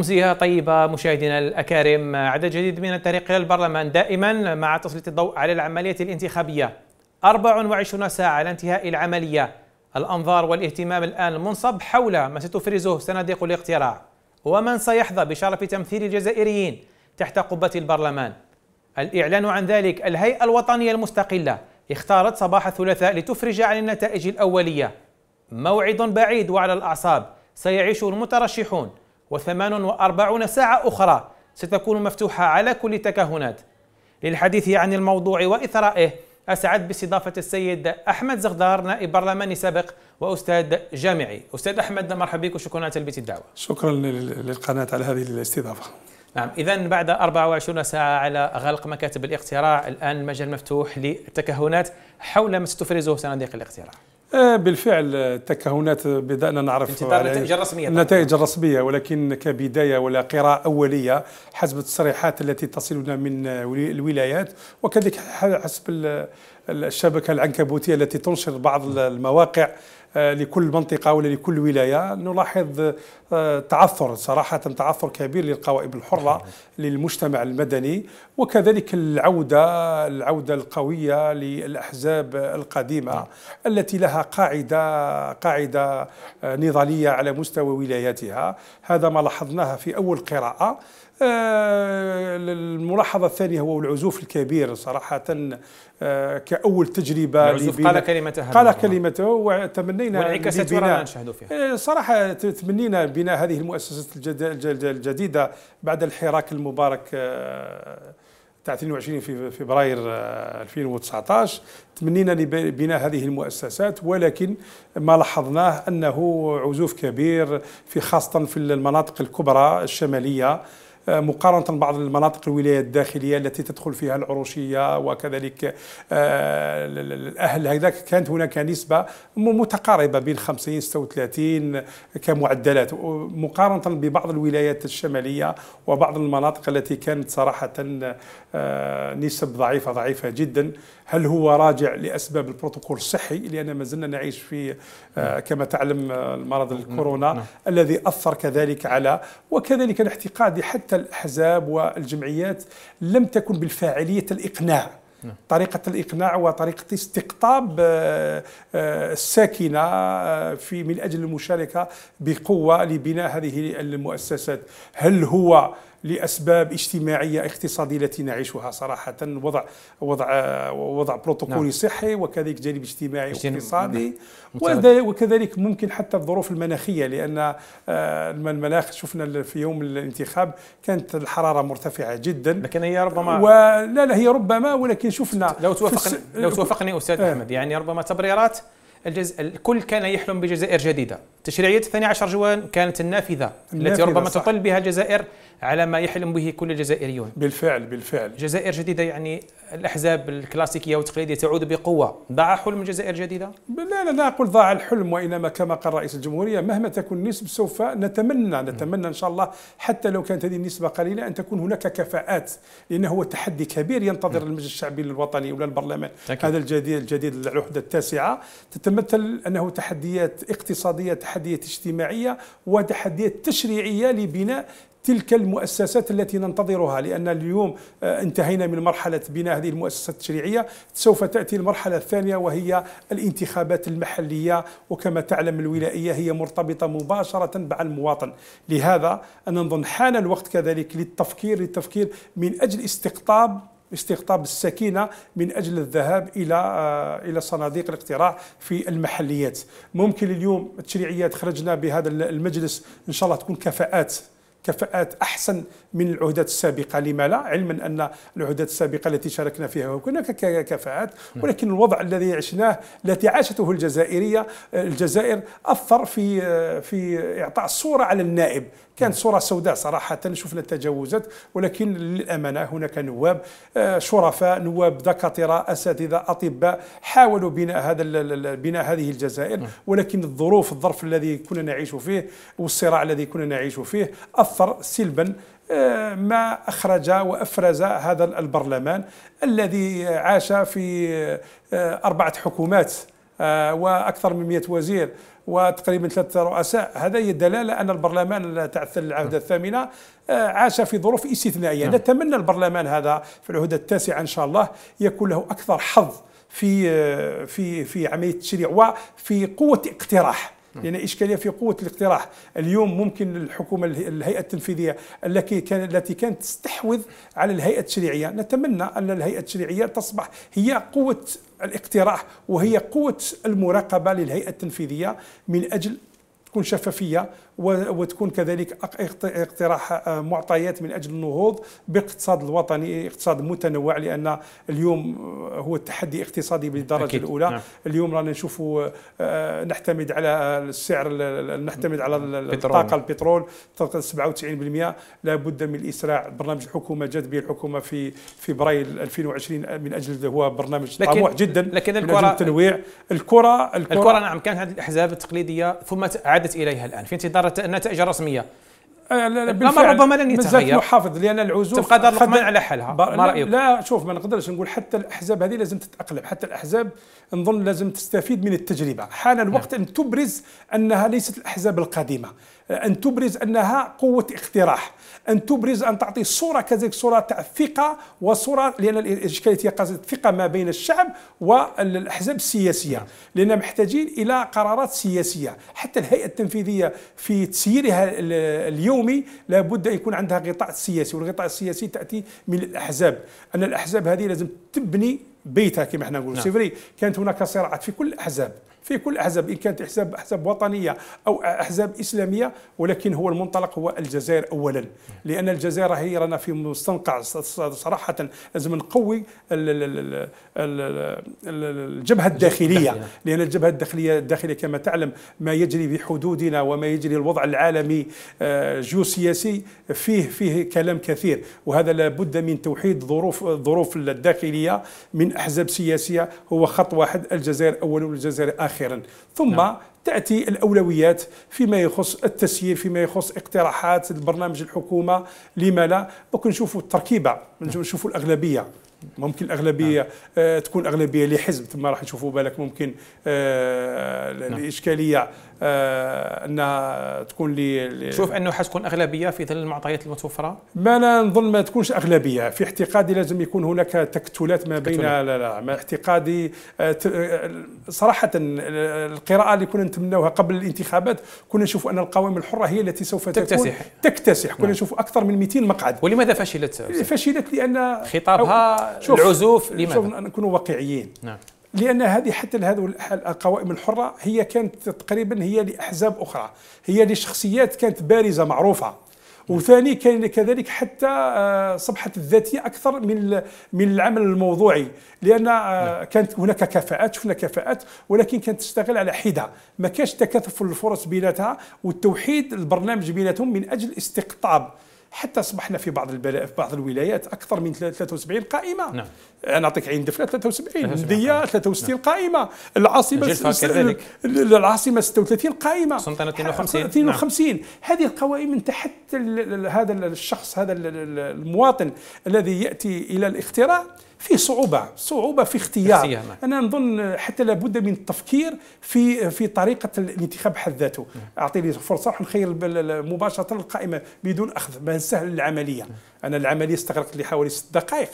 أمسية طيبة مشاهدينا الأكارم عدد جديد من الطريق إلى البرلمان دائما مع تسليط الضوء على العملية الانتخابية 24 ساعة على انتهاء العملية الأنظار والاهتمام الآن منصب حول ما ستفرزه صناديق الاقتراع ومن سيحظى بشرف تمثيل الجزائريين تحت قبة البرلمان الإعلان عن ذلك الهيئة الوطنية المستقلة اختارت صباح الثلاثاء لتفرج عن النتائج الأولية موعد بعيد وعلى الأعصاب سيعيشه المترشحون و48 ساعة أخرى ستكون مفتوحة على كل التكهنات للحديث عن الموضوع وإثرائه أسعد باستضافة السيد أحمد زغدار نائب برلماني سابق وأستاذ جامعي أستاذ أحمد مرحبا بك وشكرا على تلبية الدعوة شكرا للقناة على هذه الاستضافة نعم إذا بعد 24 ساعة على غلق مكاتب الاقتراع الآن المجال مفتوح للتكهنات حول ما ستفرزه صناديق الاقتراع آه، بالفعل التكهنات آه، بدأنا نعرف النتائج الرسمية النتائج الرسمية ولكن كبداية ولا قراءة أولية حسب التصريحات التي تصلنا من آه، الولايات وكذلك حسب الشبكة العنكبوتية التي تنشر بعض المواقع آه، لكل منطقة ولا لكل ولاية نلاحظ آه، تعثر صراحة تعثر كبير للقوائم الحرة للمجتمع المدني وكذلك العودة العودة القوية للأحزاب القديمة نعم. التي لها قاعدة قاعدة آه، نضالية على مستوى ولاياتها هذا ما لاحظناه في أول قراءة آه، الملاحظة الثانية هو العزوف الكبير صراحة آه، كأول تجربة العزوف قال كلمته قال كلمته وتمنينا وانعكاست ما نشاهد فيها آه، صراحة تمنينا بناء هذه المؤسسات الجديدة بعد الحراك المبارك تاع 22 في فبراير 2019 تمنينا لبناء هذه المؤسسات ولكن ما لاحظناه انه عزوف كبير في خاصه في المناطق الكبرى الشماليه آه، مقارنة بعض المناطق الولاية الداخلية التي تدخل فيها العروشية وكذلك آه، الأهل هذاك كانت هناك نسبة متقاربة بين 50 36 كمعدلات مقارنة ببعض الولايات الشمالية وبعض المناطق التي كانت صراحة آه، نسب ضعيفة ضعيفة جدا هل هو راجع لأسباب البروتوكول الصحي لأن ما زلنا نعيش في كما تعلم المرض نعم. الكورونا نعم. الذي أثر كذلك على وكذلك الاحتقاد حتى الأحزاب والجمعيات لم تكن بالفاعلية الإقناع نعم. طريقة الإقناع وطريقة استقطاب آه، آه، الساكنة آه، في من أجل المشاركة بقوة لبناء هذه المؤسسات هل هو لاسباب اجتماعيه اقتصاديه التي نعيشها صراحه وضع وضع وضع بروتوكولي نعم. صحي وكذلك جانب اجتماعي واقتصادي نعم. وكذلك ممكن حتى الظروف المناخيه لان آه، المناخ شفنا في يوم الانتخاب كانت الحراره مرتفعه جدا لكن هي ربما ولا لا هي ربما ولكن شفنا لو توافقني لو توافقني استاذ آه. احمد يعني ربما تبريرات الجز... الكل كان يحلم بجزائر جديدة تشريعية 12 جوان كانت النافذة, النافذة التي ربما صح. تطل بها الجزائر على ما يحلم به كل الجزائريون بالفعل بالفعل جزائر جديدة يعني الأحزاب الكلاسيكية والتقليدية تعود بقوة ضاع حلم جزائر جديدة؟ لا لا لا أقول ضاع الحلم وإنما كما قال رئيس الجمهورية مهما تكون النسب سوف نتمنى نتمنى إن شاء الله حتى لو كانت هذه النسبة قليلة أن تكون هناك كفاءات لأنه هو تحدي كبير ينتظر المجلس الشعبي الوطني ولا البرلمان هذا الجديد الجديد العهدة التاسعة تتمثل انه تحديات اقتصاديه تحديات اجتماعيه وتحديات تشريعيه لبناء تلك المؤسسات التي ننتظرها لان اليوم آه، انتهينا من مرحله بناء هذه المؤسسات التشريعيه سوف تاتي المرحله الثانيه وهي الانتخابات المحليه وكما تعلم الولائيه هي مرتبطه مباشره مع المواطن لهذا انا نظن حان الوقت كذلك للتفكير للتفكير من اجل استقطاب استقطاب السكينة من أجل الذهاب إلى آه، إلى صناديق الاقتراع في المحليات ممكن اليوم التشريعيات خرجنا بهذا المجلس إن شاء الله تكون كفاءات كفاءات احسن من العهدات السابقه لما لا علما ان العهدات السابقه التي شاركنا فيها كنا كفاءات ولكن الوضع الذي عشناه التي عاشته الجزائريه الجزائر اثر في آه، في اعطاء صوره على النائب كانت صورة سوداء صراحة شفنا التجاوزات ولكن للأمانة هناك نواب آه، شرفاء نواب دكاترة أساتذة أطباء حاولوا بناء هذا بناء هذه الجزائر ولكن الظروف الظرف الذي كنا نعيش فيه والصراع الذي كنا نعيش فيه أثر سلبا آه، ما أخرج وأفرز هذا البرلمان الذي عاش في آه، أربعة حكومات وأكثر من 100 وزير وتقريبا ثلاثة رؤساء هذا هي دلالة أن البرلمان تاع العهد نعم. الثامنة آه، عاش في ظروف استثنائية نعم. نتمنى البرلمان هذا في العهدة التاسعة إن شاء الله يكون له أكثر حظ في آه، في في عمليه التشريع وفي قوه اقتراح لان يعني اشكاليه في قوه الاقتراح اليوم ممكن الحكومه الهيئه التنفيذيه التي كانت التي كانت تستحوذ على الهيئه التشريعيه نتمنى ان الهيئه التشريعيه تصبح هي قوه الاقتراح وهي قوه المراقبه للهيئه التنفيذيه من اجل تكون شفافيه وتكون كذلك اقتراح آه، معطيات من اجل النهوض باقتصاد الوطني اقتصاد متنوع لان اليوم آه، هو التحدي اقتصادي بالدرجه أكيد. الاولى نعم. اليوم رانا نشوفوا آه، نعتمد على السعر نعتمد على الطاقه البترول 97% لابد من الاسراع برنامج الحكومه جات به الحكومه في فبراير 2020 من اجل هو برنامج طموح جدا لكن الكره التنويع الكره الكره, الكرة نعم كانت هذه الاحزاب التقليديه ثم عادت اليها الان في انتظار صارت نتائج رسميه آه، الامر ربما لن يتغير محافظ لان العزوف تبقى دار لقمان على حالها ما رايك؟ لا شوف ما نقدرش نقول حتى الاحزاب هذه لازم تتاقلم حتى الاحزاب نظن لازم تستفيد من التجربه حان نعم. الوقت ان تبرز انها ليست الاحزاب القديمه أن تبرز أنها قوة اقتراح أن تبرز أن تعطي صورة كذلك صورة تاع الثقة وصورة لأن الإشكالية هي الثقة ما بين الشعب والأحزاب السياسية لان محتاجين إلى قرارات سياسية حتى الهيئة التنفيذية في تسييرها اليومي لابد أن يكون عندها غطاء سياسي والغطاء السياسي تأتي من الأحزاب أن الأحزاب هذه لازم تبني بيتها كما احنا نقولوا نعم. سيفري كانت هناك صراعات في كل الأحزاب في كل الاحزاب ان كانت احزاب احزاب وطنيه او احزاب اسلاميه ولكن هو المنطلق هو الجزائر اولا لان الجزائر هي رانا في مستنقع صراحه لازم نقوي الجبهه الداخليه لان الجبهه الداخليه الداخليه كما تعلم ما يجري بحدودنا وما يجري الوضع العالمي آه، جيوسياسي فيه فيه كلام كثير وهذا لابد من توحيد ظروف الظروف الداخليه من احزاب سياسيه هو خط واحد الجزائر اولا والجزائر اخر أخيرا ثم نعم. تأتي الأولويات فيما يخص التسيير فيما يخص اقتراحات البرنامج الحكومة لما لا نشوفوا التركيبة نعم. نشوفوا الأغلبية ممكن الاغلبيه نعم. آه تكون اغلبيه لحزب ثم راح نشوفوا بالك ممكن آه نعم. الاشكاليه آه، انها تكون لي تشوف انه حتكون اغلبيه في ظل المعطيات المتوفره؟ ما انا نظن ما تكونش اغلبيه في اعتقادي لازم يكون هناك تكتلات ما بين لا لا ما اعتقادي آه، آه، صراحه القراءه اللي كنا نتمناوها قبل الانتخابات كنا نشوف ان القوائم الحره هي التي سوف تكون تكتسح تكتسح كنا نعم. نشوف اكثر من 200 مقعد ولماذا فشلت؟ فشلت لان خطابها العزوف لماذا؟ نكونوا واقعيين نعم. لان هذه حتى هذو القوائم الحره هي كانت تقريبا هي لاحزاب اخرى هي لشخصيات كانت بارزه معروفه وثاني كان كذلك حتى آه، صبحت الذاتيه اكثر من من العمل الموضوعي لان آه، كانت هناك كفاءات شفنا كفاءات ولكن كانت تشتغل على حده ما كانش تكاثف الفرص بيناتها والتوحيد البرنامج بيناتهم من اجل استقطاب حتى اصبحنا في بعض البلا... في بعض الولايات اكثر من 73 قائمه نعم انا اعطيك عين دفله 73 نديه 63 نعم. قائمه العاصمه س... العاصمه 36 قائمه سلطنه 52 52 نعم. هذه القوائم انت حتى ال... هذا الشخص هذا المواطن الذي ياتي الى الاختراع في صعوبة صعوبة في اختيار نعم. أنا نظن حتى لابد من التفكير في في طريقة الانتخاب حد ذاته نعم. أعطيني فرصة نخير مباشرة القائمة بدون أخذ ما سهل العملية نعم. أنا العملية استغرقت لي حوالي ست دقائق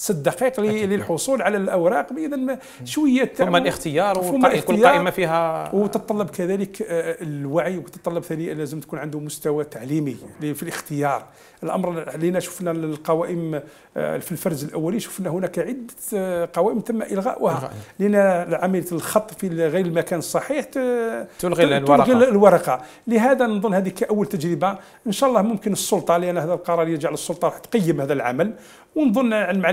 ست دقائق للحصول على الاوراق اذا شويه ثم الاختيار وكل قائمه فيها وتتطلب كذلك آه، الوعي وتتطلب ثانيا لازم تكون عنده مستوى تعليمي في الاختيار الامر اللي شفنا القوائم آه، في الفرز الاولي شفنا هناك عده آه، قوائم تم الغاؤها لان عمليه الخط في غير المكان الصحيح تلغي الورقه تلغي الورقه لهذا نظن هذه كاول تجربه ان شاء الله ممكن السلطه لان هذا القرار يجعل السلطه راح تقيم هذا العمل ونظن مع مع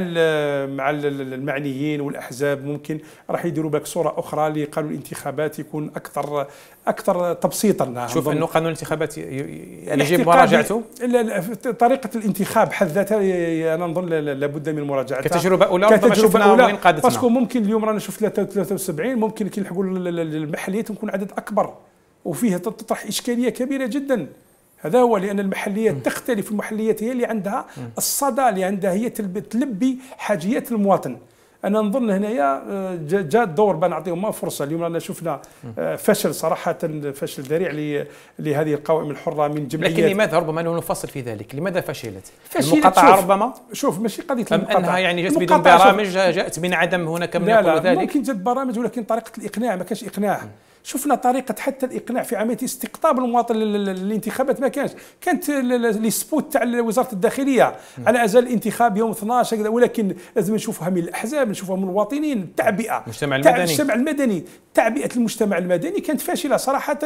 المعنيين والاحزاب ممكن راح يديروا بالك صوره اخرى اللي الانتخابات يكون اكثر اكثر تبسيطا نعم، شوف انه قانون الانتخابات يعني يجب مراجعته طريقه الانتخاب حد ذاتها انا نظن لابد من مراجعتها كتجربه اولى كتجربه اولى وين قادتنا باسكو ممكن اليوم رانا نشوف 73 ممكن كي نلحقوا المحليات نكون عدد اكبر وفيه تطرح اشكاليه كبيره جدا هذا هو لان المحليات م. تختلف المحليات هي اللي عندها الصدى اللي عندها هي تلبي حاجيات المواطن انا نظن هنايا آه، جاء الدور بان نعطيهم فرصه اليوم رانا شفنا آه، فشل صراحه فشل ذريع لهذه القوائم الحره من جمعيات لكن لماذا ربما نفصل في ذلك لماذا فشلت, فشلت المقاطعه شوف ربما شوف ماشي قضيه أم المقاطعه انها يعني جات بدون برامج جاءت من عدم هناك من لا يقول لا ذلك ممكن جات برامج ولكن طريقه الاقناع ما كانش اقناع م. شفنا طريقه حتى الاقناع في عمليه استقطاب المواطن للانتخابات ما كانش كانت لي سبوت تاع وزاره الداخليه على ازال الانتخاب يوم 12 كذا ولكن لازم نشوفها من الاحزاب نشوفها من المواطنين التعبئه المجتمع المدني المجتمع المدني تعبئه المجتمع المدني كانت فاشله صراحه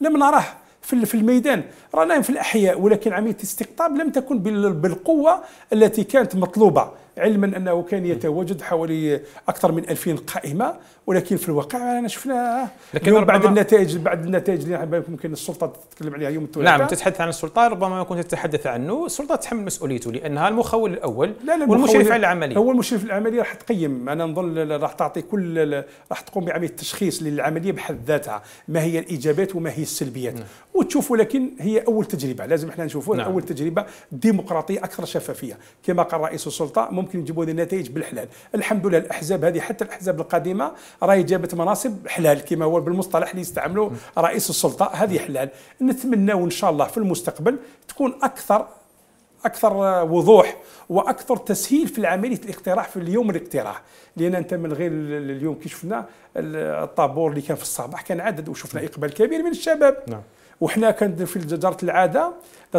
لم نراه في في الميدان رانا في الاحياء ولكن عمليه الاستقطاب لم تكن بالقوه التي كانت مطلوبه علما انه كان يتواجد حوالي اكثر من 2000 قائمه ولكن في الواقع انا شفنا لكن بعد النتائج بعد النتائج اللي ممكن السلطه تتكلم عليها يوم الثلاثاء نعم تتحدث عن السلطه ربما كنت تتحدث عنه السلطه تحمل مسؤوليته لانها المخول الاول لا لا والمشرف على العمليه هو المشرف العمليه راح تقيم انا نظن راح تعطي كل راح تقوم بعمليه تشخيص للعمليه بحد ذاتها ما هي الايجابات وما هي السلبيات نعم. وتشوف ولكن هي اول تجربه لازم احنا نشوفوها نعم. اول تجربه ديمقراطيه اكثر شفافيه كما قال رئيس السلطه ممكن يجيبوا هذه النتائج بالحلال الحمد لله الاحزاب هذه حتى الاحزاب القديمه راهي جابت مناصب حلال كما هو بالمصطلح اللي يستعملوا رئيس السلطه هذه حلال نتمنى وان شاء الله في المستقبل تكون اكثر اكثر وضوح واكثر تسهيل في عمليه الاقتراح في اليوم الاقتراح لان انت من غير اليوم كي شفنا الطابور اللي كان في الصباح كان عدد وشفنا اقبال كبير من الشباب نعم. وحنا كانت في جدارة العاده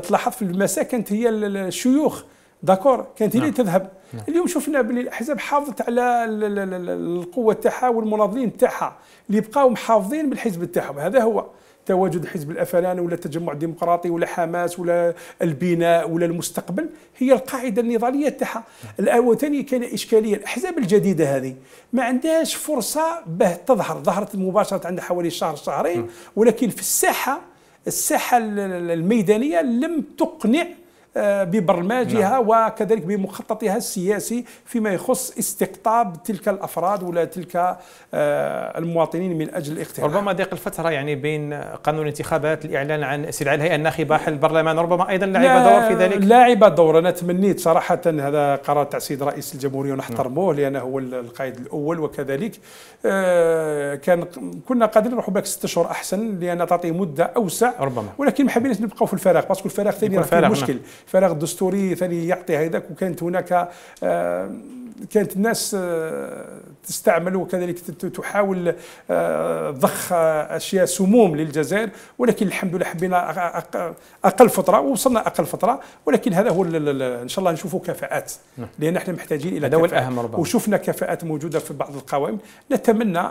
تلاحظ في المساء كانت هي الشيوخ داكور كانت هي اللي نعم. تذهب نعم. اليوم شفنا باللي الاحزاب حافظت على القوه تاعها والمناضلين تاعها اللي بقاو محافظين بالحزب تاعهم هذا هو تواجد حزب الافلان ولا التجمع الديمقراطي ولا حماس ولا البناء ولا المستقبل هي القاعده النضاليه تاعها نعم. وثاني كان اشكاليه الاحزاب الجديده هذه ما عندهاش فرصه باه تظهر ظهرت مباشره عندها حوالي شهر شهرين نعم. ولكن في الساحه الساحه الميدانيه لم تقنع آه، ببرمجها نعم. وكذلك بمخططها السياسي فيما يخص استقطاب تلك الافراد ولا تلك آه، المواطنين من اجل الاقتراع ربما ضيق الفتره يعني بين قانون الانتخابات الاعلان عن استدعاء الهيئه الناخبه حل البرلمان ربما ايضا لعب دور في ذلك لعب دور انا تمنيت صراحه هذا قرار تاع السيد رئيس الجمهوريه ونحترموه نعم. لانه هو القائد الاول وكذلك آه، كان كنا قادرين نروحوا بك ست اشهر احسن لان تعطي مده اوسع ربما ولكن ما حبيناش نبقاو في الفراغ باسكو الفراغ ثاني راه نعم. مشكل نعم. الفراغ الدستوري ثاني يعطي هذاك وكانت هناك آه، كانت الناس آه، تستعمل وكذلك تحاول آه، ضخ اشياء سموم للجزائر ولكن الحمد لله حبينا اقل فتره ووصلنا اقل فتره ولكن هذا هو ان شاء الله نشوفوا كفاءات نعم. لان احنا محتاجين الى هذا هو الاهم ربما وشفنا كفاءات موجوده في بعض القوائم نتمنى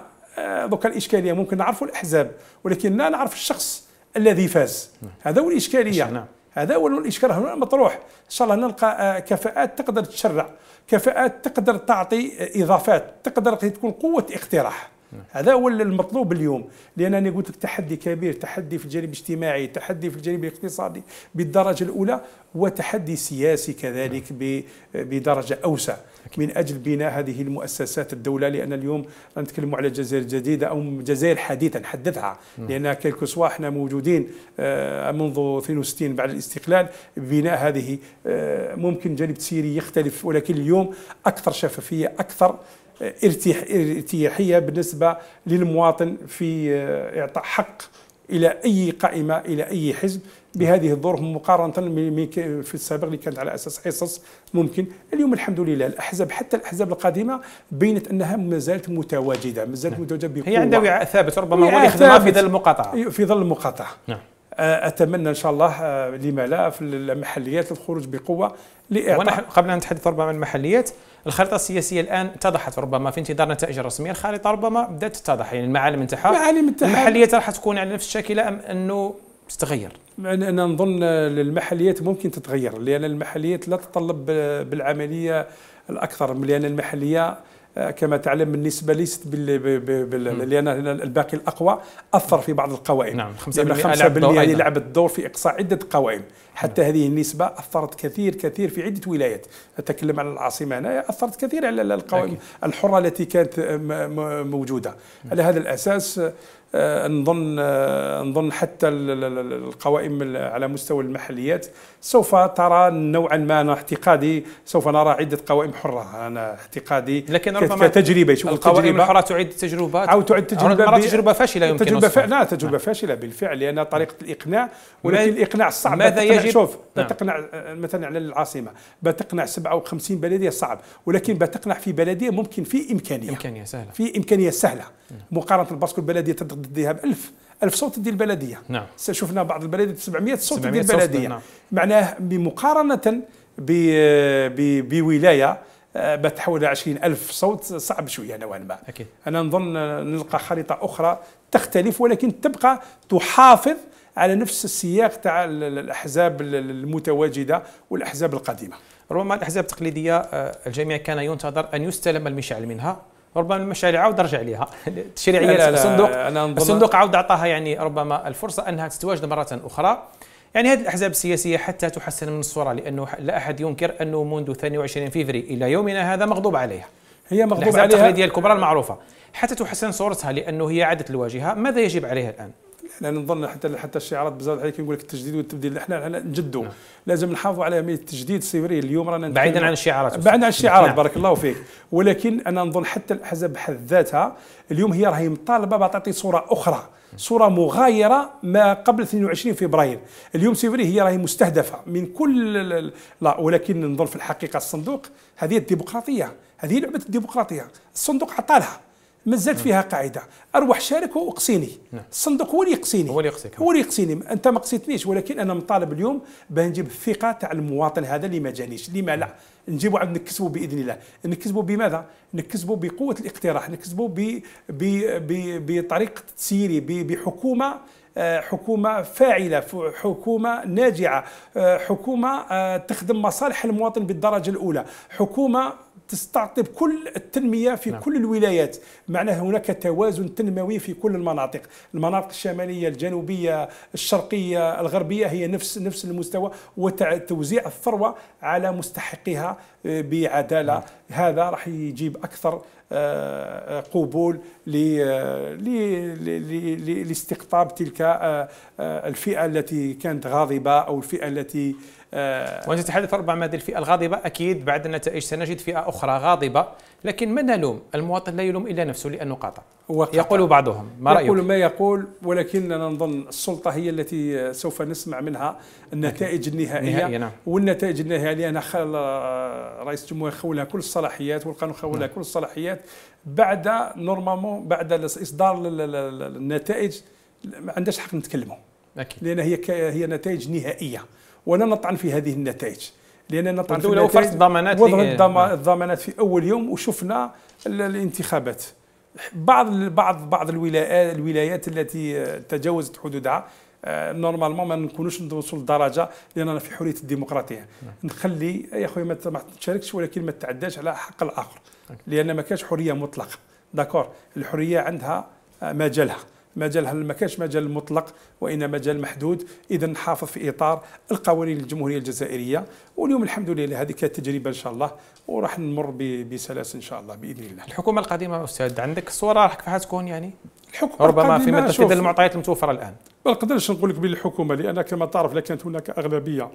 دوك الاشكاليه ممكن نعرفوا الاحزاب ولكن لا نعرف الشخص الذي فاز نعم. هذا هو الاشكاليه هذا هو الاشكال هنا مطروح ان شاء الله نلقى آه، كفاءات تقدر تشرع كفاءات تقدر تعطي اضافات تقدر تكون قوه اقتراح هذا هو المطلوب اليوم لانني قلت لك تحدي كبير تحدي في الجانب الاجتماعي تحدي في الجانب الاقتصادي بالدرجه الاولى وتحدي سياسي كذلك نعم. بدرجه اوسع من اجل بناء هذه المؤسسات الدوله لان اليوم نتكلم على جزائر جديده او جزائر حديثه نحدثها نعم. لان كيلكو سوا احنا موجودين آه، منذ 62 بعد الاستقلال بناء هذه آه، ممكن جانب تسيري يختلف ولكن اليوم اكثر شفافيه اكثر ارتياحيه بالنسبه للمواطن في آه، اعطاء حق الى اي قائمه الى اي حزب بهذه الظروف مقارنه في السابق اللي كانت على اساس حصص ممكن اليوم الحمد لله الاحزاب حتى الاحزاب القديمه بينت انها ما زالت متواجده ما زالت نعم. متواجده بقوه هي عندها وعاء ثابت ربما هو في ظل المقاطعه في ظل المقاطعه نعم اتمنى ان شاء الله آه، لما لا في المحليات الخروج بقوه لإعطاء ونحن قبل ان نتحدث ربما عن المحليات الخريطه السياسيه الان اتضحت ربما في انتظار نتائج رسميه الخريطه ربما بدات تتضح يعني المعالم نتاعها المعالم المحليات راح تكون على نفس الشكل ام انه تتغير؟ انا نظن المحليات ممكن تتغير لان المحليات لا تتطلب بالعمليه الاكثر لان المحليه آه، كما تعلم بالنسبه ليست لان الباقي الاقوى اثر في بعض القوائم نعم 5% لعب يعني لعب الدور في اقصاء عده قوائم نعم. حتى هذه النسبه اثرت كثير كثير في عده ولايات اتكلم على العاصمه هنا اثرت كثير على القوائم أكيد. الحره التي كانت موجوده نعم. على هذا الاساس آه، نظن آه، نظن حتى القوائم على مستوى المحليات سوف ترى نوعا ما انا اعتقادي سوف نرى عده قوائم حره انا اعتقادي لكن ربما كتجربه شوف القوائم الحره تعيد تجربه او تعيد تجربه بي... تجربه فاشله يمكن تجربه فا... لا تجربه آه. فاشله بالفعل لان طريقه نعم. الاقناع ولكن ما... الاقناع صعب ماذا يجب شوف نعم. بتقنع آه، مثلا على العاصمه بتقنع 57 بلديه صعب ولكن بتقنع في بلديه ممكن في امكانيه امكانيه سهله في امكانيه سهله نعم. مقارنه بالباسكو البلديه ضديها ب 1000 1000 صوت ديال البلديه نعم شفنا بعض البلديات 700 صوت ديال البلديه نعم. معناه بمقارنه ب بولايه ما تحول 20000 صوت صعب شويه نوعا ما أكيد. انا نظن نلقى خريطه اخرى تختلف ولكن تبقى تحافظ على نفس السياق تاع الاحزاب المتواجده والاحزاب القديمه ربما الاحزاب التقليديه آه، الجميع كان ينتظر ان يستلم المشعل منها ربما المشاريع عاود رجع لها التشريعيه لا لا الصندوق أنا الصندوق عاود اعطاها يعني ربما الفرصه انها تتواجد مره اخرى يعني هذه الاحزاب السياسيه حتى تحسن من الصوره لانه لا احد ينكر انه منذ 22 فيفري الى يومنا هذا مغضوب عليها هي مغضوب عليها الاحزاب التقليديه الكبرى المعروفه حتى تحسن صورتها لانه هي عادت الواجهه ماذا يجب عليها الان؟ يعني احنا نظن حتى حتى الشعارات بزاف عليك يقول لك التجديد والتبديل احنا نجدوا نعم. لازم نحافظوا على اهميه التجديد السيري اليوم رانا بعيدا عن الشعارات بعيدا عن الشعارات نعم. بارك الله فيك ولكن انا نظن حتى الاحزاب بحد ذاتها اليوم هي راهي مطالبه بتعطي صوره اخرى صوره مغايره ما قبل 22 فبراير اليوم سيفري هي راهي مستهدفه من كل لا ولكن نظن في الحقيقه الصندوق هذه الديمقراطيه هذه لعبه الديمقراطيه الصندوق عطالها مازالت فيها قاعده اروح شارك واقصيني الصندوق نعم. هو اللي يقصيني هو اللي يقصيك هو اللي يقصيني انت ما قصيتنيش ولكن انا مطالب اليوم بنجيب الثقه تاع المواطن هذا اللي ما جانيش لما لا نجيبوا عاد نكسبوا باذن الله نكسبوا بماذا نكسبوا بقوه الاقتراح نكسبوا بطريقه تسييري بحكومه آه، حكومة فاعلة حكومة ناجعة آه، حكومة آه، تخدم مصالح المواطن بالدرجة الأولى حكومة تستعطب كل التنميه في نعم. كل الولايات معنى هناك توازن تنموي في كل المناطق المناطق الشماليه الجنوبيه الشرقيه الغربيه هي نفس نفس المستوى وتوزيع الثروه على مستحقها آه، بعداله نعم. هذا راح يجيب اكثر آه، آه، قبول آه، لاستقطاب تلك الفئه التي كانت غاضبه او الفئه التي وانت تتحدث ربما هذه الفئه الغاضبه اكيد بعد النتائج سنجد فئه اخرى غاضبه لكن من نلوم؟ المواطن لا يلوم الا نفسه لانه قاطع يقول بعضهم ما رايك؟ يقول ما يقول ولكننا نظن السلطه هي التي سوف نسمع منها النتائج النهائيه نعم. والنتائج النهائيه لان رئيس الجمهوريه خولها كل الصف الصلاحيات والقانون نخاولا نعم. كل الصلاحيات بعد نورمالمون بعد اصدار النتائج ما عندهاش حق نتكلموا أكيد. لان هي هي نتائج نهائيه وانا نطعن في هذه النتائج لان نطعن في الدوله وفرت الضمانات وضعت نعم. الضمانات في اول يوم وشفنا الانتخابات بعض بعض بعض الولايات الولايات التي تجاوزت حدودها آه، نورمالمون ما نكونوش نوصلوا لدرجه لاننا في حريه الديمقراطيه نعم. نخلي يا خويا ما تشاركش ولكن ما تعداش على حق الاخر لان ما كانش حريه مطلقه داكور الحريه عندها آه، مجالها مجالها ما كانش مجال مطلق وانما مجال محدود اذا نحافظ في اطار القوانين الجمهوريه الجزائريه واليوم الحمد لله هذه كانت تجربه ان شاء الله وراح نمر بسلاسه ان شاء الله باذن الله الحكومه القديمه استاذ عندك صوره راح تكون يعني الحكومه ربما في مدى تفيد المعطيات المتوفره الان ما نقدرش نقول لك بالحكومه لان كما تعرف لكانت هناك اغلبيه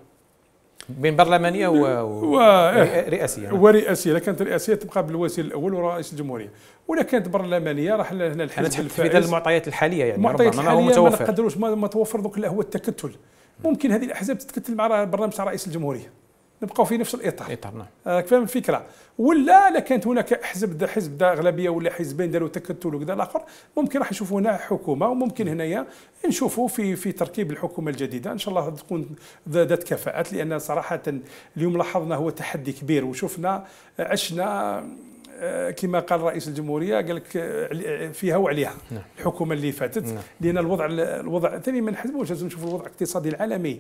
بين برلمانيه و... و... إيه. رئاسيه ورئاسيه لكانت رئاسيه تبقى بالوزير الاول ورئيس الجمهوريه ولا كانت برلمانيه راح هنا الحزب في المعطيات الحاليه يعني المعطيات الحاليه ما, ما نقدروش ما, توفر دوك هو التكتل ممكن هذه الاحزاب تتكتل مع برنامج تاع رئيس الجمهوريه نبقاو في نفس الاطار الاطار نعم راك آه، فاهم الفكره ولا الا كانت هناك حزب دا حزب دا اغلبيه ولا حزبين داروا تكتل وكذا الاخر ممكن راح نشوفوا هنا حكومه وممكن هنايا نشوفوا في في تركيب الحكومه الجديده ان شاء الله تكون ذات كفاءات لان صراحه اليوم لاحظنا هو تحدي كبير وشفنا عشنا آه، كما قال رئيس الجمهوريه قال لك آه، فيها وعليها الحكومه نعم. اللي فاتت نعم. لان الوضع الوضع ثاني ما نحسبوش لازم نشوف الوضع الاقتصادي العالمي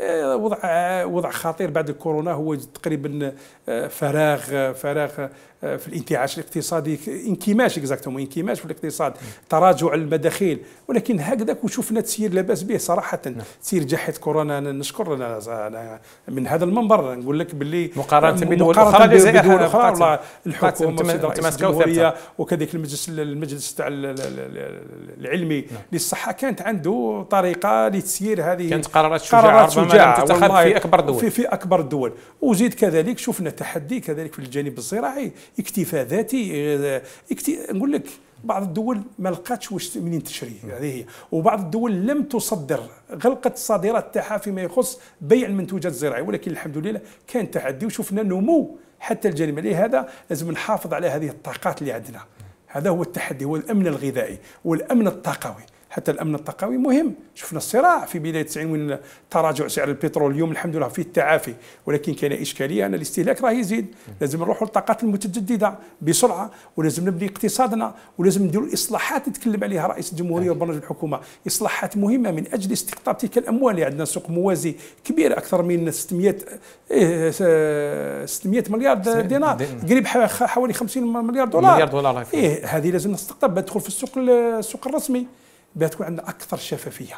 آه، وضع وضع خطير بعد الكورونا هو تقريبا فراغ فراغ في الانتعاش الاقتصادي انكماش اكزاكتومون انكماش في الاقتصاد نعم. تراجع المداخيل ولكن هكذا وشفنا تسير لاباس به صراحه تسير تسيير كورونا نشكر أنا من هذا المنبر نقول لك باللي مقارنه بالدول الاخرى الحكومه متماسكه وثابته وكذلك المجلس المجلس تاع العلمي نعم. للصحه كانت عنده طريقه لتسيير هذه كانت قرارات شجاعه قرارات شجاعه تتخذ في اكبر الدول في, في اكبر الدول وزيد كذلك شفنا تحدي كذلك في الجانب الزراعي اكتفاء ذاتي آه، اكتفاء نقول لك بعض الدول ما لقاتش واش منين تشري نعم. هذه هي وبعض الدول لم تصدر غلقت الصادرات تاعها فيما يخص بيع المنتوجات الزراعيه ولكن الحمد لله كان تحدي وشفنا نمو حتى الجريمه هذا لازم نحافظ على هذه الطاقات اللي عندنا هذا هو التحدي هو الامن الغذائي والامن الطاقوي حتى الامن الطاقوي مهم شفنا الصراع في بدايه 90 وين تراجع سعر البترول اليوم الحمد لله فيه التعافي ولكن كان اشكاليه ان الاستهلاك راه يزيد لازم نروحوا للطاقات المتجدده بسرعه ولازم نبني اقتصادنا ولازم نديروا الاصلاحات اللي تكلم عليها رئيس الجمهوريه وبرنامج الحكومه اصلاحات مهمه من اجل استقطاب تلك الاموال اللي عندنا سوق موازي كبير اكثر من 600 600 إيه، مليار دينار قريب حوالي 50 مليار دولار مليار دولار إيه هذه لازم نستقطب تدخل في السوق السوق الرسمي بتكون عندنا اكثر شفافيه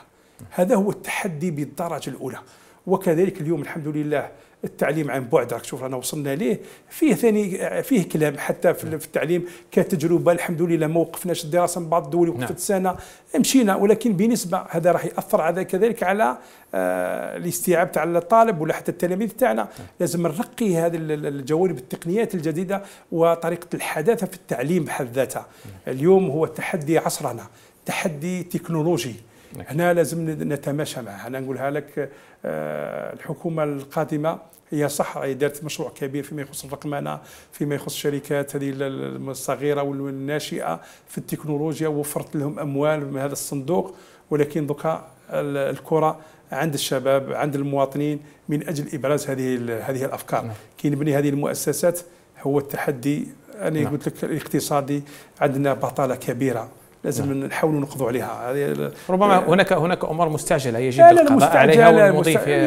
هذا هو التحدي بالدرجه الاولى وكذلك اليوم الحمد لله التعليم عن بعد راك تشوف رانا وصلنا ليه فيه ثاني فيه كلام حتى في التعليم كتجربه الحمد لله ما وقفناش الدراسه من بعض الدول وقفت نعم. سنه مشينا ولكن بنسبه هذا راح ياثر على كذلك على آه الاستيعاب تاع الطالب ولا حتى التلاميذ تاعنا نعم. لازم نرقي هذه الجوانب التقنيات الجديده وطريقه الحداثه في التعليم بحد ذاتها نعم. اليوم هو تحدي عصرنا تحدي تكنولوجي نعم. هنا لازم نتماشى معه انا نقولها لك آه، الحكومه القادمه هي صح دارت مشروع كبير فيما يخص الرقمنه فيما يخص الشركات هذه الصغيره والناشئه في التكنولوجيا وفرت لهم اموال من هذا الصندوق ولكن دوكا الكره عند الشباب عند المواطنين من اجل ابراز هذه هذه الافكار نعم. كي نبني هذه المؤسسات هو التحدي انا نعم. قلت لك الاقتصادي عندنا بطاله كبيره لازم نعم. نحاولوا نقضوا عليها ربما آه هناك هناك امور مستعجله يجب لا القضاء عليها مستعجلة عليها والمضي فيها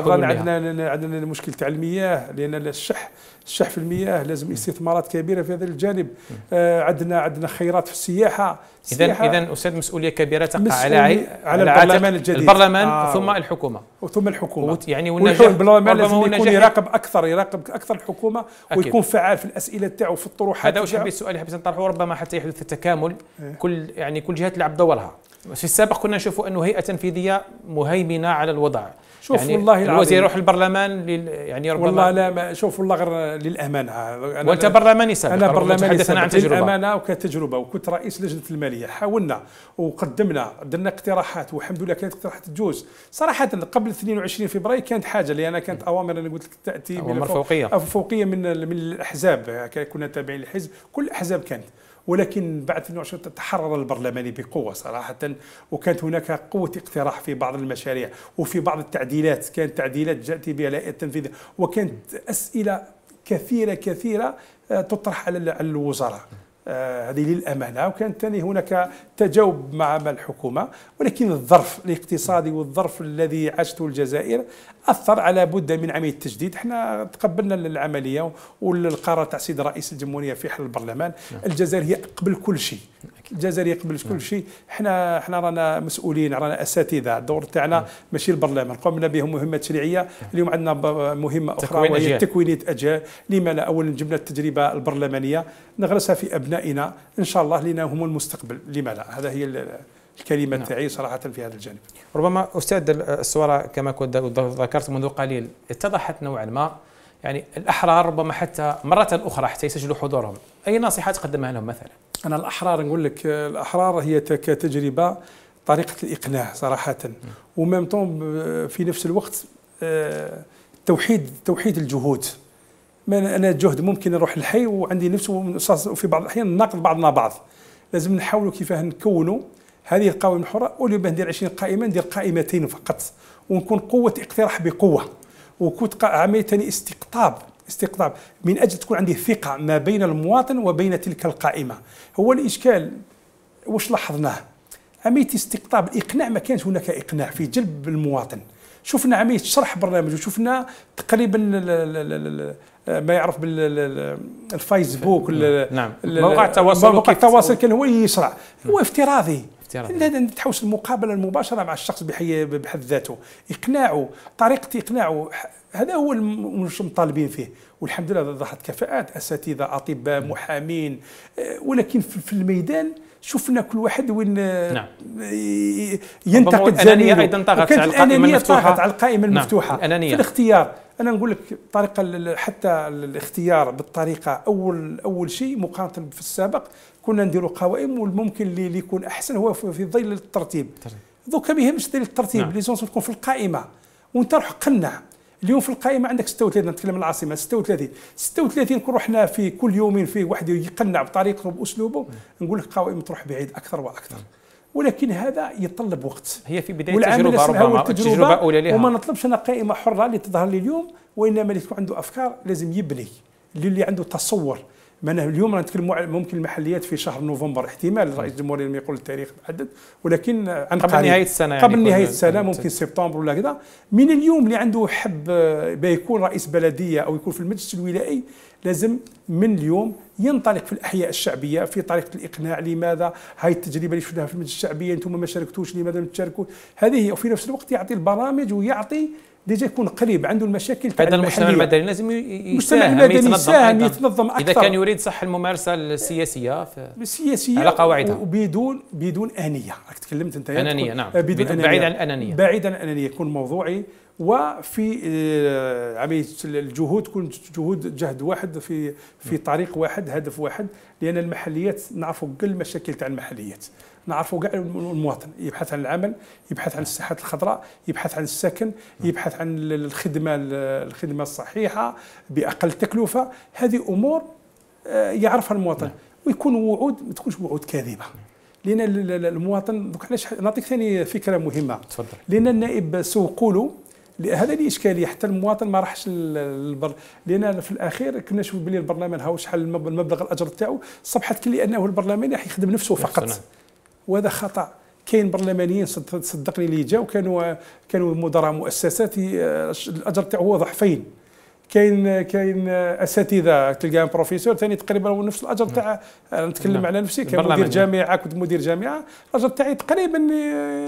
اليوم عندنا عندنا المشكل تاع المياه لان الشح الشح في المياه لازم استثمارات كبيره في هذا الجانب آه عندنا عندنا خيرات في السياحه اذا اذا استاذ مسؤوليه كبيره تقع على عي... على البرلمان الجديد البرلمان آه ثم الحكومه وثم الحكومه يعني والنجاح البرلمان لازم يكون ونجح... يراقب اكثر يراقب اكثر الحكومه أكيد. ويكون فعال في الاسئله تاعو وفي الطروحات هذا واش حبيت السؤال اللي حبيت نطرحه ربما حتى يحدث التكامل إيه؟ كل يعني كل جهه تلعب دورها في السابق كنا نشوفوا انه هيئه تنفيذيه مهيمنه على الوضع شوف يعني والله العظيم الوزير يروح البرلمان لل يعني ربما والله لا ما شوف والله غير للامانه أنا وانت برلماني سابق انا برلماني سابق عن تجربه للامانه وكتجربه وكنت رئيس لجنه الماليه حاولنا وقدمنا درنا اقتراحات والحمد لله كانت اقتراحات تجوز صراحه قبل 22 فبراير كانت حاجه لان كانت اوامر انا قلت لك تاتي اوامر فوقيه فوقيه من من الاحزاب كنا تابعين للحزب كل الاحزاب كانت ولكن بعد 22 تحرر البرلماني بقوه صراحه وكانت هناك قوه اقتراح في بعض المشاريع وفي بعض التعديلات كانت تعديلات جاءت بها الهيئه التنفيذيه وكانت اسئله كثيره كثيره آه، تطرح على الوزراء آه، هذه للامانه وكان ثاني هناك تجاوب مع الحكومه ولكن الظرف الاقتصادي والظرف الذي عاشته الجزائر اثر على بد من عمليه تجديد احنا تقبلنا العمليه والقرار تاع السيد رئيس الجمهوريه في حل البرلمان نعم. الجزائر هي قبل كل شيء الجزائري يقبل كل نعم. شيء حنا حنا رانا مسؤولين رانا اساتذه الدور تاعنا نعم. ماشي البرلمان قمنا بهم مهمه تشريعيه نعم. اليوم عندنا مهمه اخرى وهي تكوينيه اجيال لما لا اولا جبنا التجربه البرلمانيه نغرسها في ابنائنا ان شاء الله لنا هم المستقبل لما لا هذا هي الكلمه نعم. تاعي صراحه في هذا الجانب ربما استاذ الصوره كما كنت ذكرت منذ قليل اتضحت نوعا ما يعني الاحرار ربما حتى مره اخرى حتى يسجلوا حضورهم اي نصيحه تقدمها لهم مثلا أنا الأحرار نقول لك الأحرار هي كتجربة طريقة الإقناع صراحة وميم طون في نفس الوقت آه، توحيد توحيد الجهود أنا الجهد ممكن نروح للحي وعندي نفس وفي بعض الأحيان نناقض بعضنا بعض لازم نحاولوا كيفاه نكونوا هذه القوائم الحرة أولي به ندير 20 قائمة ندير قائمتين فقط ونكون قوة اقتراح بقوة وكنت عملية استقطاب استقطاب من اجل تكون عندي ثقه ما بين المواطن وبين تلك القائمه هو الاشكال واش لاحظناه عمليه استقطاب الاقناع ما كانش هناك اقناع في جلب المواطن شفنا عمليه شرح برنامج وشفنا تقريبا ما يعرف بالفيسبوك نعم مواقع التواصل مواقع التواصل كان هو يشرع نعم. هو افتراضي لازم تحوس المقابله المباشره مع الشخص بحد ذاته اقناعه طريقه اقناعه هذا هو مش مطالبين فيه والحمد لله ظهرت كفاءات اساتذه اطباء نعم. محامين آه، ولكن في الميدان شفنا كل واحد وين آه، نعم. ينتقد زميله ايضا طغت على القائمه المفتوحه طغت على القائمه نعم. المفتوحه الانانيه في الاختيار انا نقول لك الطريقه حتى الاختيار بالطريقه اول اول شيء مقارنه في السابق كنا نديروا قوائم والممكن اللي يكون احسن هو في ظل الترتيب دوكا ما يهمش الترتيب نعم. لي تكون في القائمه وانت روح قنع اليوم في القائمه عندك 36 نتكلم العاصمه 36 36 كون رحنا في كل يومين فيه واحد يقنع بطريقته باسلوبه نقول لك قوائم تروح بعيد اكثر واكثر ولكن هذا يتطلب وقت هي في بدايه التجربه ربما تجربه اولى لها وما نطلبش انا قائمه حره اللي تظهر لي اليوم وانما اللي تكون عنده افكار لازم يبني اللي عنده تصور معناها اليوم نتكلموا على ممكن المحليات في شهر نوفمبر احتمال رئيس الجمهوريه لم يقول التاريخ محدد ولكن عن قبل نهايه السنه يعني قبل نهايه السنه ممكن سبتمبر ولا كذا من اليوم اللي عنده حب بيكون آه، رئيس بلديه او يكون في المجلس الولائي لازم من اليوم ينطلق في الاحياء الشعبيه في طريقه الاقناع لماذا هاي التجربه اللي شفناها في المجلس الشعبيه انتم ما شاركتوش لماذا ما تشاركوش هذه وفي نفس الوقت يعطي البرامج ويعطي ديجا يكون قريب عنده المشاكل تاع المجتمع المدني لازم المجتمع المدني يساهم يتنظم اكثر اذا كان يريد صح الممارسه السياسيه السياسيه على قواعدها وبدون بدون انيه راك تكلمت انت انانيه نعم آه، بدون أنانية. بعيد عن الانانيه بعيد عن الانانيه يكون موضوعي وفي آه، عمليه الجهود تكون جهود جهد واحد في في طريق واحد هدف واحد لان المحليات نعرفوا كل المشاكل تاع المحليات نعرفوا كاع المواطن يبحث عن العمل يبحث عن الساحات الخضراء يبحث عن السكن يبحث عن الخدمه الخدمه الصحيحه باقل تكلفه هذه امور آه، يعرفها المواطن نعم. ويكون وعود ما تكونش وعود كاذبه لان المواطن علاش نعطيك ثاني فكره مهمه تفضل لان النائب سوقولو هذا اللي اشكاليه حتى المواطن ما راحش للبر لان في الاخير كنا نشوف بلي البرلمان هاو شحال المبلغ الاجر تاعو صبحت كلي انه البرلمان راح يخدم نفسه فقط وهذا خطا كاين برلمانيين صدقني اللي جاوا كانوا كانوا مدراء مؤسسات الاجر تاعو هو ضعفين كاين كاين اساتذه تلقاهم بروفيسور ثاني تقريبا هو نفس الاجر تاع نتكلم نعم. على نفسي كان مدير جامعه كنت مدير جامعه الاجر تاعي تقريبا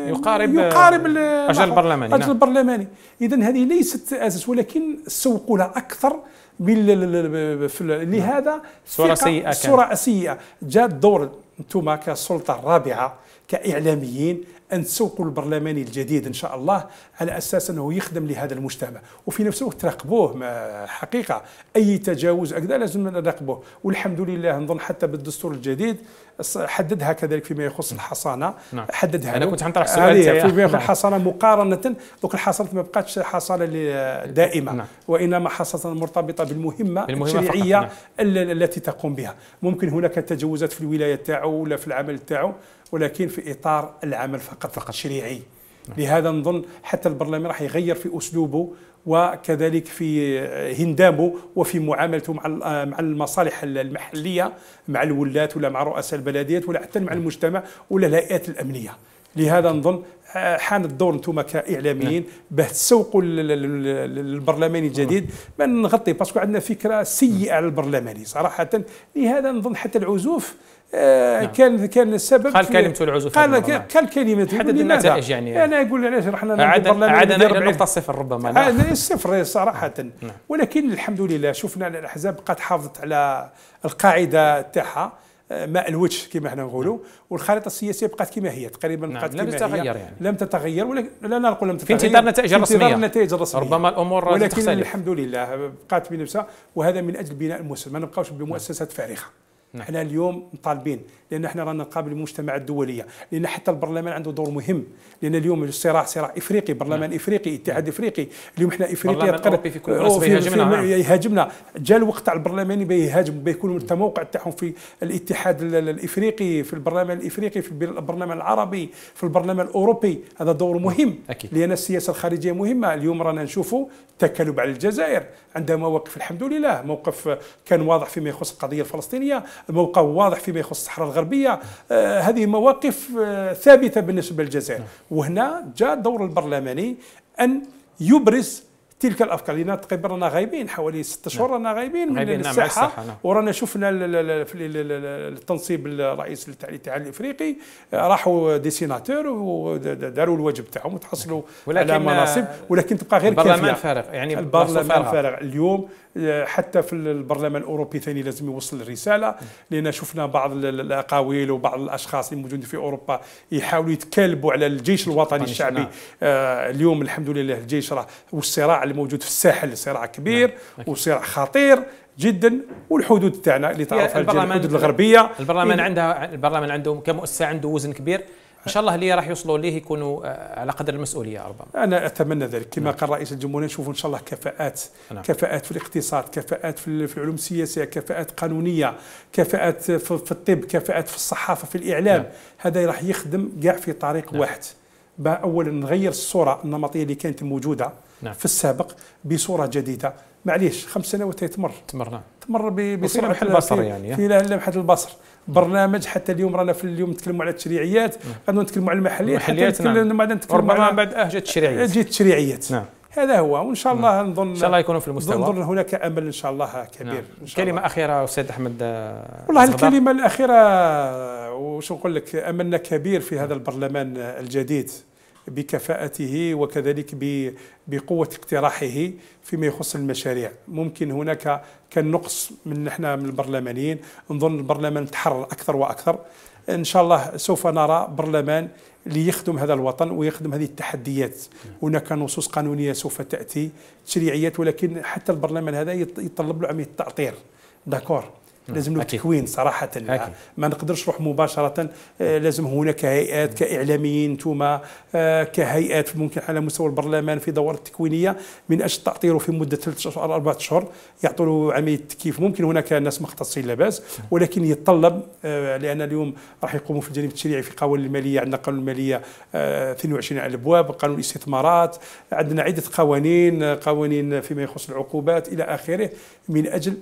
يقارب يقارب الاجر البرلماني الاجر البرلماني نعم. اذا هذه ليست اساس ولكن سوقوا لها اكثر بال نعم. لهذا صورة سيئة صورة سيئة جاء الدور انتم كسلطة الرابعة كإعلاميين أن تسوقوا البرلماني الجديد إن شاء الله على أساس أنه يخدم لهذا المجتمع وفي نفس الوقت تراقبوه حقيقة أي تجاوز هكذا لازم نراقبوه والحمد لله نظن حتى بالدستور الجديد حددها كذلك فيما يخص نعم. الحصانه نعم. حددها انا كنت حنطرح سؤال فيما يخص نعم. الحصانه مقارنه دوك الحصانه ما بقاتش حصانه دائمه نعم. وانما حصانه مرتبطه بالمهمه, بالمهمة الشرعيه نعم. التي تقوم بها ممكن هناك تجاوزات في الولايه تاعو ولا في العمل تاعو ولكن في اطار العمل فقط فقط نعم. لهذا نظن حتى البرلمان راح يغير في اسلوبه وكذلك في هندامه وفي معاملته مع مع المصالح المحليه مع الولات ولا مع رؤساء البلديات ولا حتى مع المجتمع ولا الهيئات الامنيه لهذا نظن آه، حان الدور انتم كاعلاميين نعم. باه تسوقوا البرلماني الجديد نعم. ما نغطي باسكو عندنا فكره سيئه على البرلماني صراحه لهذا نظن حتى العزوف آه نعم. كان كان السبب قال كلمة العزوف قال قال كلمة حدد النتائج يعني انا اقول انا رحنا عاد عاد الى نقطة الصفر ربما نعم. الصفر إيه، صراحه نعم. ولكن الحمد لله شفنا الاحزاب قد حافظت على القاعده تاعها آه، ماء الوجه كما احنا نقولوا نعم. والخريطه السياسيه بقات كما هي تقريبا بقات نعم. لم تتغير يعني لم تتغير ولكن لا نقول لم تتغير في انتظار النتائج الرسميه في انتظار النتائج الرسميه ربما الامور ولكن تختلف. الحمد لله بقات بنفسها وهذا من اجل بناء المسلم ما نبقاوش بمؤسسات فارغه نعم. احنا اليوم مطالبين لان احنا رانا قابل المجتمع الدوليه لان حتى البرلمان عنده دور مهم لان اليوم الصراع صراع افريقي برلمان نعم. افريقي اتحاد نعم. افريقي اليوم احنا افريقيا البرلمان في كل يهاجمنا نعم. يهاجمنا جاء الوقت تاع البرلمان يهاجم بيكون التموقع تاعهم في الاتحاد الافريقي في البرلمان الافريقي في البرلمان العربي في البرلمان الاوروبي هذا دور مهم أكيد. لان السياسه الخارجيه مهمه اليوم رانا نشوفوا تكالب على الجزائر عندها مواقف الحمد لله موقف كان واضح فيما يخص القضيه الفلسطينيه موقع واضح فيما يخص الصحراء الغربيه آه، هذه مواقف آه، ثابته بالنسبه للجزائر وهنا جاء دور البرلماني ان يبرز تلك الافكار لان تقريبا رانا غايبين حوالي ست نعم. شهور رانا غايبين من غايبين نعم، الساحه نعم. ورانا شفنا التنصيب الرئيس الاتحاد الافريقي آه، راحوا دي سيناتور وداروا الواجب تاعهم وتحصلوا على مناصب آه، ولكن تبقى غير كافيه البرلمان فارغ يعني البرلمان فارغ اليوم آه، حتى في البرلمان الاوروبي ثاني لازم يوصل الرساله لان شفنا بعض الاقاويل وبعض الاشخاص الموجودين في اوروبا يحاولوا يتكالبوا على الجيش الوطني الشعبي اليوم الحمد لله الجيش راه والصراع اللي موجود في الساحل صراع نعم، كبير وصراع خطير جدا والحدود تاعنا اللي تعرفها الحدود الغربيه البرلمان عندها البرلمان عندهم كمؤسسه عنده وزن كبير ان شاء الله اللي راح يوصلوا ليه يكونوا آه، على قدر المسؤوليه ربما انا اتمنى ذلك كما نعم. قال رئيس الجمهوريه نشوف ان شاء الله كفاءات نعم. كفاءات في الاقتصاد كفاءات في, العلوم السياسيه كفاءات قانونيه كفاءات في الطب كفاءات في الصحافه في الاعلام نعم. هذا راح يخدم كاع في طريق نعم. واحد اولا نغير الصوره النمطيه اللي كانت موجوده نعم. في السابق بصوره جديده معليش خمس سنوات تمر تمر نعم تمر بصوره في البصر يعني في لمحه البصر نعم. برنامج حتى اليوم رانا في اليوم نتكلموا على التشريعيات نعم. غادي نتكلموا على المحليات المحليات نعم بعد نتكلموا على بعد اجت التشريعيات جات التشريعيات نعم هذا هو وان شاء نعم. الله نعم. نظن ان شاء الله يكونوا في المستوى نظن هناك امل ان شاء الله كبير نعم. إن شاء كلمه الله. اخيره استاذ احمد آه، والله صغضر. الكلمه الاخيره وش نقول لك املنا كبير في هذا البرلمان الجديد بكفاءته وكذلك بقوة اقتراحه فيما يخص المشاريع ممكن هناك كان نقص من نحن من البرلمانيين نظن البرلمان تحرر أكثر وأكثر إن شاء الله سوف نرى برلمان ليخدم هذا الوطن ويخدم هذه التحديات هناك نصوص قانونية سوف تأتي تشريعيات ولكن حتى البرلمان هذا يتطلب له عملية التأطير داكور نعم. لازم له تكوين صراحه أكيد. ما نقدرش نروح مباشره آه، لازم هناك هيئات كاعلاميين انتم آه، كهيئات ممكن على مستوى البرلمان في دورة تكوينيه من اجل تعطيله في مده ثلاث اشهر اربعه اشهر يعطوا له عمليه تكييف ممكن هناك ناس مختصين لاباس نعم. ولكن يتطلب آه، لان اليوم راح يقوموا في الجانب التشريعي في قوانين الماليه عندنا قانون الماليه 22 على الابواب قانون الاستثمارات عندنا عده قوانين قوانين فيما يخص العقوبات الى اخره من اجل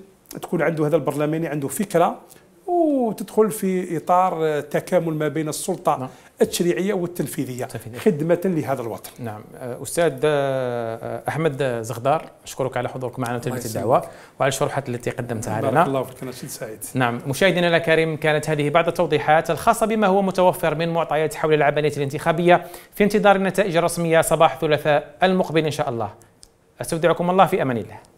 تكون عنده هذا البرلماني عنده فكره وتدخل في اطار تكامل ما بين السلطه نعم. التشريعيه والتنفيذيه تفيد. خدمه لهذا الوطن. نعم أه، استاذ أه، احمد زغدار اشكرك على حضورك معنا وتلبيه الدعوه وعلى الشروحات التي قدمتها لنا. بارك الله فيك نشيد سعيد. نعم مشاهدينا الكريم كانت هذه بعض التوضيحات الخاصه بما هو متوفر من معطيات حول العمليه الانتخابيه في انتظار النتائج الرسميه صباح الثلاثاء المقبل ان شاء الله. استودعكم الله في امان الله.